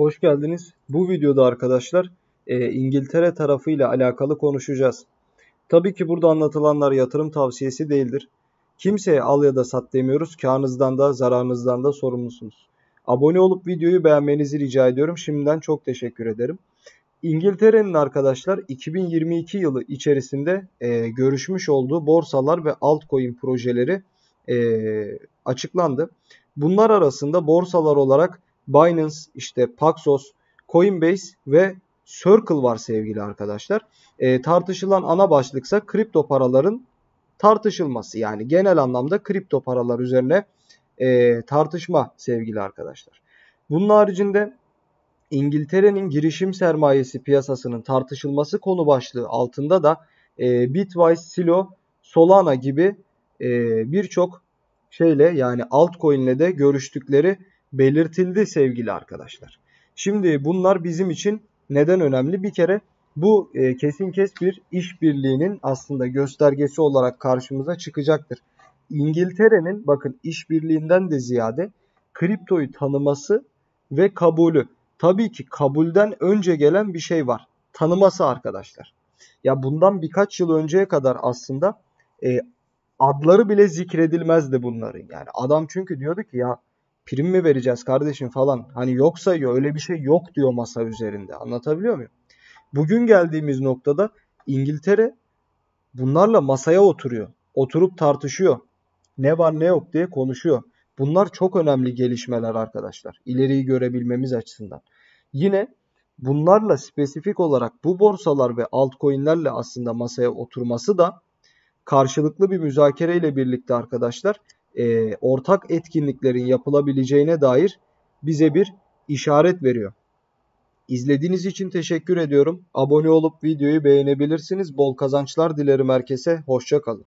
Hoş geldiniz. Bu videoda arkadaşlar e, İngiltere tarafıyla alakalı konuşacağız. Tabii ki burada anlatılanlar yatırım tavsiyesi değildir. Kimseye al ya da sat demiyoruz. Karnınızdan da zararınızdan da sorumlusunuz. Abone olup videoyu beğenmenizi rica ediyorum. Şimdiden çok teşekkür ederim. İngiltere'nin arkadaşlar 2022 yılı içerisinde e, görüşmüş olduğu borsalar ve altcoin projeleri e, açıklandı. Bunlar arasında borsalar olarak Binance, işte Paxos, Coinbase ve Circle var sevgili arkadaşlar. E, tartışılan ana başlıksa kripto paraların tartışılması. Yani genel anlamda kripto paralar üzerine e, tartışma sevgili arkadaşlar. Bunun haricinde İngiltere'nin girişim sermayesi piyasasının tartışılması konu başlığı altında da e, Bitwise, Silo, Solana gibi e, birçok şeyle yani altcoin'le de görüştükleri belirtildi sevgili arkadaşlar. Şimdi bunlar bizim için neden önemli? Bir kere bu e, kesin kes bir işbirliğinin aslında göstergesi olarak karşımıza çıkacaktır. İngiltere'nin bakın işbirliğinden de ziyade kriptoyu tanıması ve kabulü. Tabii ki kabulden önce gelen bir şey var. Tanıması arkadaşlar. Ya bundan birkaç yıl önceye kadar aslında e, adları bile zikredilmezdi bunların. Yani adam çünkü diyordu ki ya prim mi vereceğiz kardeşim falan. Hani yok sayıyor öyle bir şey yok diyor masa üzerinde. Anlatabiliyor muyum? Bugün geldiğimiz noktada İngiltere bunlarla masaya oturuyor. Oturup tartışıyor. Ne var ne yok diye konuşuyor. Bunlar çok önemli gelişmeler arkadaşlar. İleriyi görebilmemiz açısından. Yine bunlarla spesifik olarak bu borsalar ve altcoin'lerle aslında masaya oturması da karşılıklı bir müzakere ile birlikte arkadaşlar e, ortak etkinliklerin yapılabileceğine dair bize bir işaret veriyor. İzlediğiniz için teşekkür ediyorum. Abone olup videoyu beğenebilirsiniz. Bol kazançlar dilerim herkese. Hoşçakalın.